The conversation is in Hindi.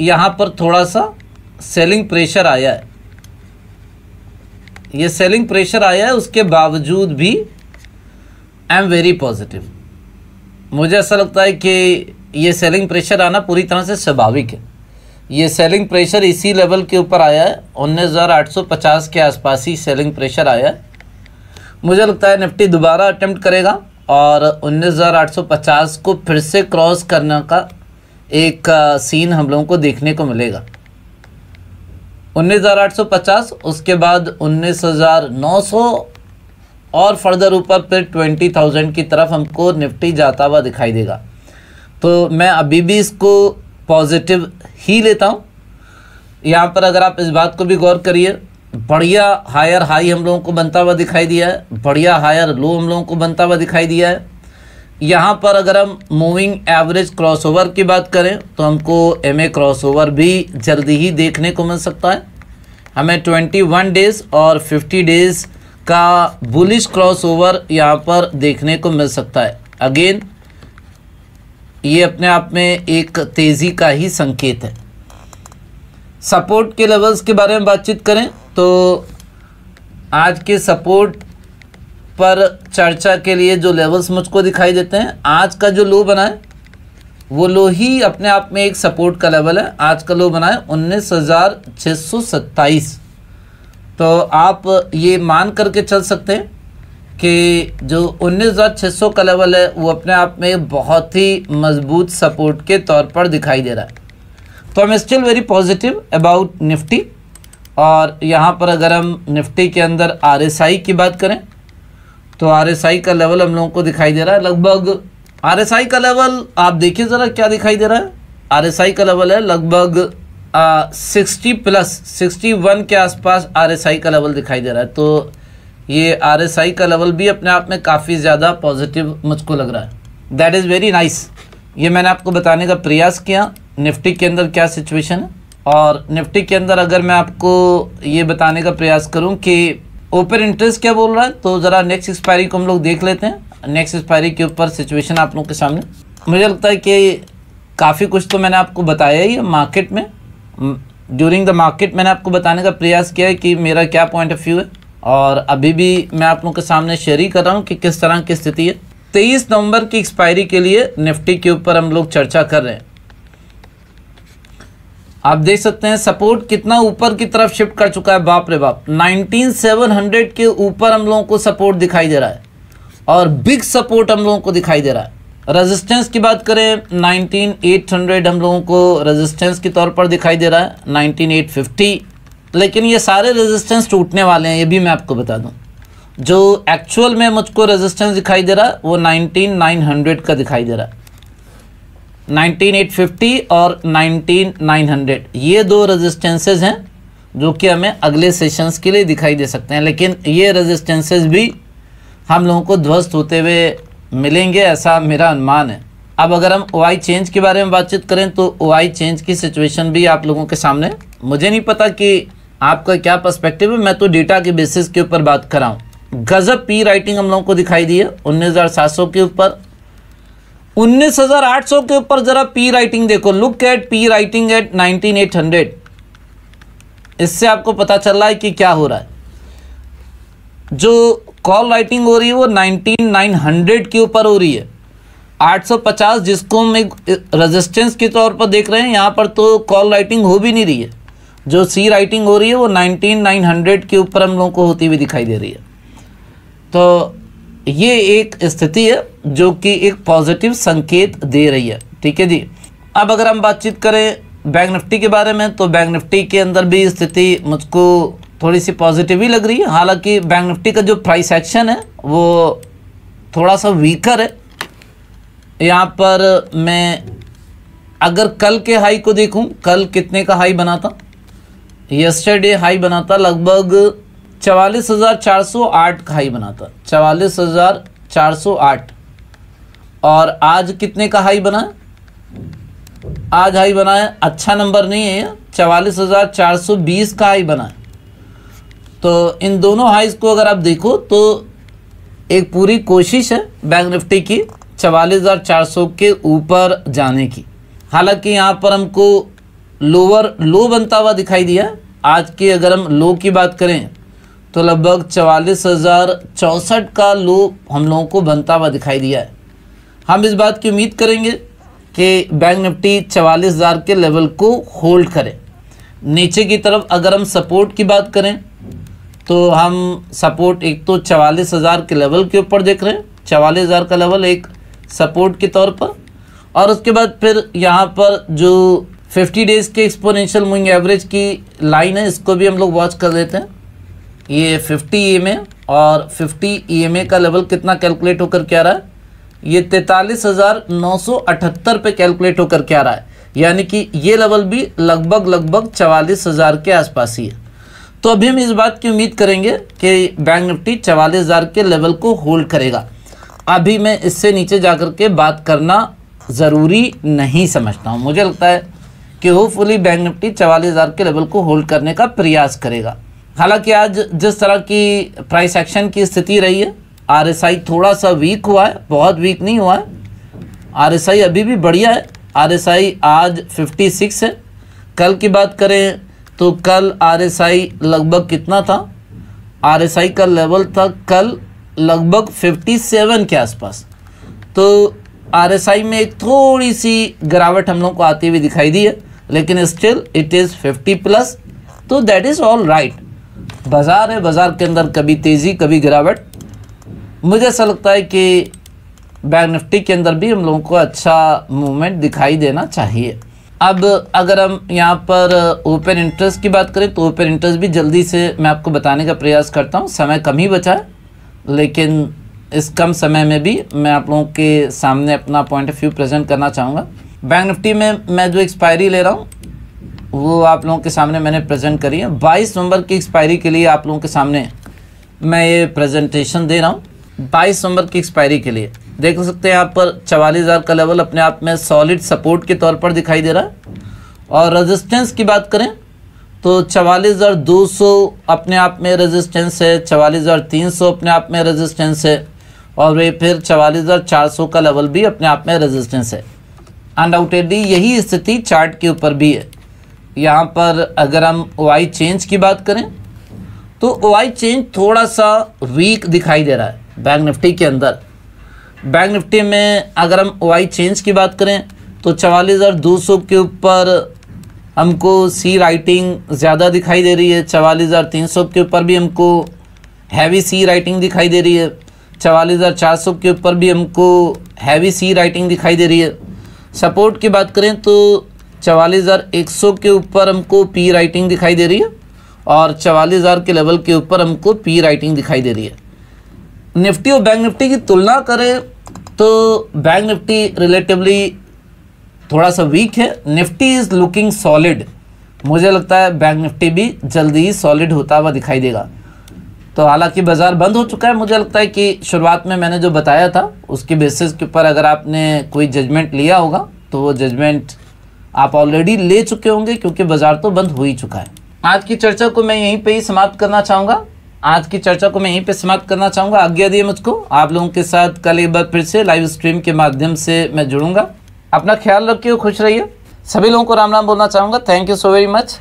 यहाँ पर थोड़ा सा सेलिंग प्रेशर आया है ये सेलिंग प्रेशर आया है उसके बावजूद भी आई एम वेरी पॉजिटिव मुझे ऐसा लगता है कि ये सेलिंग प्रेशर आना पूरी तरह से स्वाभाविक है ये सेलिंग प्रेशर इसी लेवल के ऊपर आया है उन्नीस हज़ार आठ सौ पचास के आसपास ही सेलिंग प्रेशर आया है मुझे लगता है निफ्टी दोबारा अटैम्प्ट करेगा और उन्नीस हज़ार आठ सौ पचास को फिर से क्रॉस करने का एक सीन हम लोगों को देखने को मिलेगा 19,850 उसके बाद 19,900 और फर्दर ऊपर फिर 20,000 की तरफ हमको निफ्टी जाता हुआ दिखाई देगा तो मैं अभी भी इसको पॉजिटिव ही लेता हूँ यहाँ पर अगर आप इस बात को भी गौर करिए बढ़िया हायर हाई हम लोगों को बनता हुआ दिखाई दिया है बढ़िया हायर लो हम लोगों को बनता हुआ दिखाई दिया है यहाँ पर अगर हम मूविंग एवरेज क्रॉसओवर की बात करें तो हमको एम ए क्रॉसओवर भी जल्दी ही देखने को मिल सकता है हमें ट्वेंटी वन डेज़ और फिफ्टी डेज़ का बुलिश क्रॉसओवर यहाँ पर देखने को मिल सकता है अगेन ये अपने आप में एक तेज़ी का ही संकेत है सपोर्ट के लेवल्स के बारे में बातचीत करें तो आज के सपोर्ट पर चर्चा के लिए जो लेवल्स मुझको दिखाई देते हैं आज का जो लो बना है वो लो ही अपने आप में एक सपोर्ट का लेवल है आज का लो बना है उन्नीस हज़ार छः सौ सत्ताईस तो आप ये मान करके चल सकते हैं कि जो 19,600 का लेवल है वो अपने आप में बहुत ही मजबूत सपोर्ट के तौर पर दिखाई दे रहा है तो am still very positive about Nifty और यहाँ पर अगर हम निफ्टी के अंदर आरएसआई की बात करें तो आर एस आई का लेवल हम लोगों को दिखाई दे रहा है लगभग आर एस आई का लेवल आप देखिए ज़रा क्या दिखाई दे रहा है आर एस आई का लेवल है लगभग सिक्सटी प्लस सिक्सटी वन के आसपास आर एस आई का लेवल दिखाई दे रहा है तो ये आर एस आई का लेवल भी अपने आप में काफ़ी ज़्यादा पॉजिटिव मुझको लग रहा है दैट इज़ वेरी नाइस ये मैंने आपको बताने का प्रयास किया निफ्टी के अंदर क्या सिचुएशन है और निफ्टी के अंदर अगर मैं आपको ये बताने का प्रयास करूँ कि ओपन इंटरेस्ट क्या बोल रहा है तो ज़रा नेक्स्ट एक्सपायरी को हम लोग देख लेते हैं नेक्स्ट एक्सपायरी के ऊपर सिचुएशन आप लोग के सामने मुझे लगता है कि काफ़ी कुछ तो मैंने आपको बताया ही मार्केट में ड्यूरिंग द मार्केट मैंने आपको बताने का प्रयास किया है कि मेरा क्या पॉइंट ऑफ व्यू है और अभी भी मैं आप लोग के सामने शेयर ही कर रहा हूँ कि किस तरह की स्थिति है तेईस नवंबर की एक्सपायरी के लिए निफ्टी के ऊपर हम लोग चर्चा कर रहे हैं आप देख सकते हैं सपोर्ट कितना ऊपर की तरफ शिफ्ट कर चुका है बाप रे बाप 19700 के ऊपर हम लोगों को सपोर्ट दिखाई दे रहा है और बिग सपोर्ट हम लोगों को दिखाई दे रहा है रेजिस्टेंस की बात करें 19800 हम लोगों को रेजिस्टेंस के तौर पर दिखाई दे रहा है 19850 लेकिन ये सारे रेजिस्टेंस टूटने वाले हैं ये भी मैं आपको बता दूँ जो एक्चुअल में मुझको रजिस्टेंस दिखाई दे रहा है वो नाइनटीन का दिखाई दे रहा है 19850 और 19900 ये दो रेजिस्टेंसेज हैं जो कि हमें अगले सेशंस के लिए दिखाई दे सकते हैं लेकिन ये रेजिस्टेंसेज भी हम लोगों को ध्वस्त होते हुए मिलेंगे ऐसा मेरा अनुमान है अब अगर हम ओ आई चेंज के बारे में बातचीत करें तो ओ आई चेंज की सिचुएशन भी आप लोगों के सामने मुझे नहीं पता कि आपका क्या पर्सपेक्टिव है मैं तो डेटा के बेसिस के ऊपर बात कर रहा हूँ गज़ब पी राइटिंग हम लोगों को दिखाई दी है उन्नीस के ऊपर 19,800 के ऊपर जरा पी राइटिंग देखो look at P writing at 19,800 इससे आपको पता चल रहा है कि क्या हो रहा है जो कॉल राइटिंग हो रही है वो 19,900 के ऊपर हो रही है 850 जिसको हम एक रजिस्टेंस के तौर पर देख रहे हैं यहाँ पर तो कॉल राइटिंग हो भी नहीं रही है जो सी राइटिंग हो रही है वो 19,900 के ऊपर हम लोगों को होती हुई दिखाई दे रही है तो ये एक स्थिति है जो कि एक पॉजिटिव संकेत दे रही है ठीक है जी अब अगर हम बातचीत करें बैंक निफ्टी के बारे में तो बैंक निफ्टी के अंदर भी स्थिति मुझको थोड़ी सी पॉजिटिव ही लग रही है हालांकि बैंक निफ्टी का जो प्राइस एक्शन है वो थोड़ा सा वीकर है यहाँ पर मैं अगर कल के हाई को देखूँ कल कितने का हाई बना था यस्टरडे हाई बना था लगभग चवालीस हज़ार चार सौ आठ का हाई बना था चवालीस हज़ार चार सौ आठ और आज कितने का हाई बना है आज हाई बना है अच्छा नंबर नहीं है चवालीस हज़ार चार सौ बीस का हाई बना है तो इन दोनों हाईज़ को अगर आप देखो तो एक पूरी कोशिश है बैंक निफ्टी की चवालीस हज़ार चार सौ के ऊपर जाने की हालांकि यहाँ पर हमको लोअर लो बनता हुआ दिखाई दिया आज के अगर हम लो की बात करें तो लगभग चवालीस हज़ार चौंसठ का लो हम लोगों को बनता हुआ दिखाई दिया है हम इस बात की उम्मीद करेंगे कि बैंक निफ्टी चवालीस हज़ार के लेवल को होल्ड करें नीचे की तरफ अगर हम सपोर्ट की बात करें तो हम सपोर्ट एक तो चवालीस हज़ार के लेवल के ऊपर देख रहे हैं चवालीस हज़ार का लेवल एक सपोर्ट के तौर पर और उसके बाद फिर यहाँ पर जो 50 डेज़ के एक्सपोनेंशियल मूविंग एवरेज की लाइन है इसको भी हम लोग वॉच कर लेते हैं ये 50 ई और 50 ई का लेवल कितना कैलकुलेट होकर के आ रहा है ये तैंतालीस हज़ार नौ सौ अठहत्तर पे कैलकुलेट होकर के आ रहा है यानी कि ये लेवल भी लगभग लगभग चवालीस हज़ार के आसपास ही है तो अभी हम इस बात की उम्मीद करेंगे कि बैंक निफ्टी चवालीस हज़ार के लेवल को होल्ड करेगा अभी मैं इससे नीचे जा कर के बात करना ज़रूरी नहीं समझता हूँ मुझे लगता है कि होपफुली बैंक निफ्टी चवालीस हज़ार के लेवल को होल्ड करने का प्रयास करेगा हालांकि आज जिस तरह की प्राइस एक्शन की स्थिति रही है आरएसआई थोड़ा सा वीक हुआ है बहुत वीक नहीं हुआ है आरएसआई अभी भी बढ़िया है आरएसआई आज 56 है कल की बात करें तो कल आरएसआई लगभग कितना था आरएसआई का लेवल था कल लगभग 57 के आसपास तो आरएसआई में एक थोड़ी सी गिरावट हम लोग को आती हुई दिखाई दी है लेकिन स्टिल इट इज़ 50 प्लस तो दैट इज़ ऑल राइट बाज़ार है बाज़ार के अंदर कभी तेज़ी कभी गिरावट मुझे ऐसा लगता है कि बैंक निफ्टी के अंदर भी हम लोगों को अच्छा मूवमेंट दिखाई देना चाहिए अब अगर हम यहाँ पर ओपन इंटरेस्ट की बात करें तो ओपन इंटरेस्ट भी जल्दी से मैं आपको बताने का प्रयास करता हूँ समय कम ही बचा है लेकिन इस कम समय में भी मैं आप लोगों के सामने अपना पॉइंट ऑफ व्यू प्रेजेंट करना चाहूँगा बैंक निफ्टी में मैं जो एक्सपायरी ले रहा हूँ वो आप लोगों के सामने मैंने प्रेजेंट करी है बाईस नवंबर की एक्सपायरी के लिए आप लोगों के सामने मैं ये प्रेजेंटेशन दे रहा हूँ बाईस नवंबर की एक्सपायरी के लिए देख सकते हैं आप पर चवालीस हज़ार का लेवल अपने आप में सॉलिड सपोर्ट के तौर पर दिखाई दे रहा है और रेजिस्टेंस की बात करें तो चवालीस हज़ार दो सौ अपने आप में रेजिस्टेंस है चवालीस हज़ार तीन सौ अपने आप में रेजिस्टेंस है और वे फिर चवालीस हज़ार चार सौ का लेवल भी अपने आप में रेजिस्टेंस है अनडाउटेडली यही स्थिति चार्ट के ऊपर भी है यहाँ पर अगर हम वाई चेंज की बात करें तो वाई चेंज थोड़ा सा वीक दिखाई दे रहा है बैंक निफ्टी के अंदर बैंक निफ्टी में अगर हम वाई चेंज की बात करें तो चवालीस हज़ार दो सौ के ऊपर हमको सी राइटिंग ज़्यादा दिखाई दे रही है चवालीस हज़ार तीन सौ के ऊपर भी हमको हैवी सी राइटिंग दिखाई दे रही है चवालीस हज़ार चार सौ के ऊपर भी हमको हैवी सी राइटिंग दिखाई दे रही है सपोर्ट की बात करें तो चवालीस हज़ार एक सौ के ऊपर हमको पी राइटिंग दिखाई दे रही है और चवालीस हज़ार के लेवल के ऊपर हमको पी राइटिंग दिखाई दे रही है निफ्टी और बैंक निफ्टी की तुलना करें तो बैंक निफ्टी रिलेटिवली थोड़ा सा वीक है निफ्टी इज़ लुकिंग सॉलिड मुझे लगता है बैंक निफ्टी भी जल्दी ही सॉलिड होता हुआ दिखाई देगा तो हालांकि बाज़ार बंद हो चुका है मुझे लगता है कि शुरुआत में मैंने जो बताया था उसके बेसिस के ऊपर अगर आपने कोई जजमेंट लिया होगा तो वो जजमेंट आप ऑलरेडी ले चुके होंगे क्योंकि बाजार तो बंद हो ही चुका है आज की चर्चा को मैं यहीं पे ही समाप्त करना चाहूँगा आज की चर्चा को मैं यहीं पे समाप्त करना चाहूँगा आज्ञा दिए मुझको आप लोगों के साथ कल एक बार फिर से लाइव स्ट्रीम के माध्यम से मैं जुड़ूंगा अपना ख्याल रखिए खुश रहिए सभी लोगों को राम राम बोलना चाहूँगा thank you so very much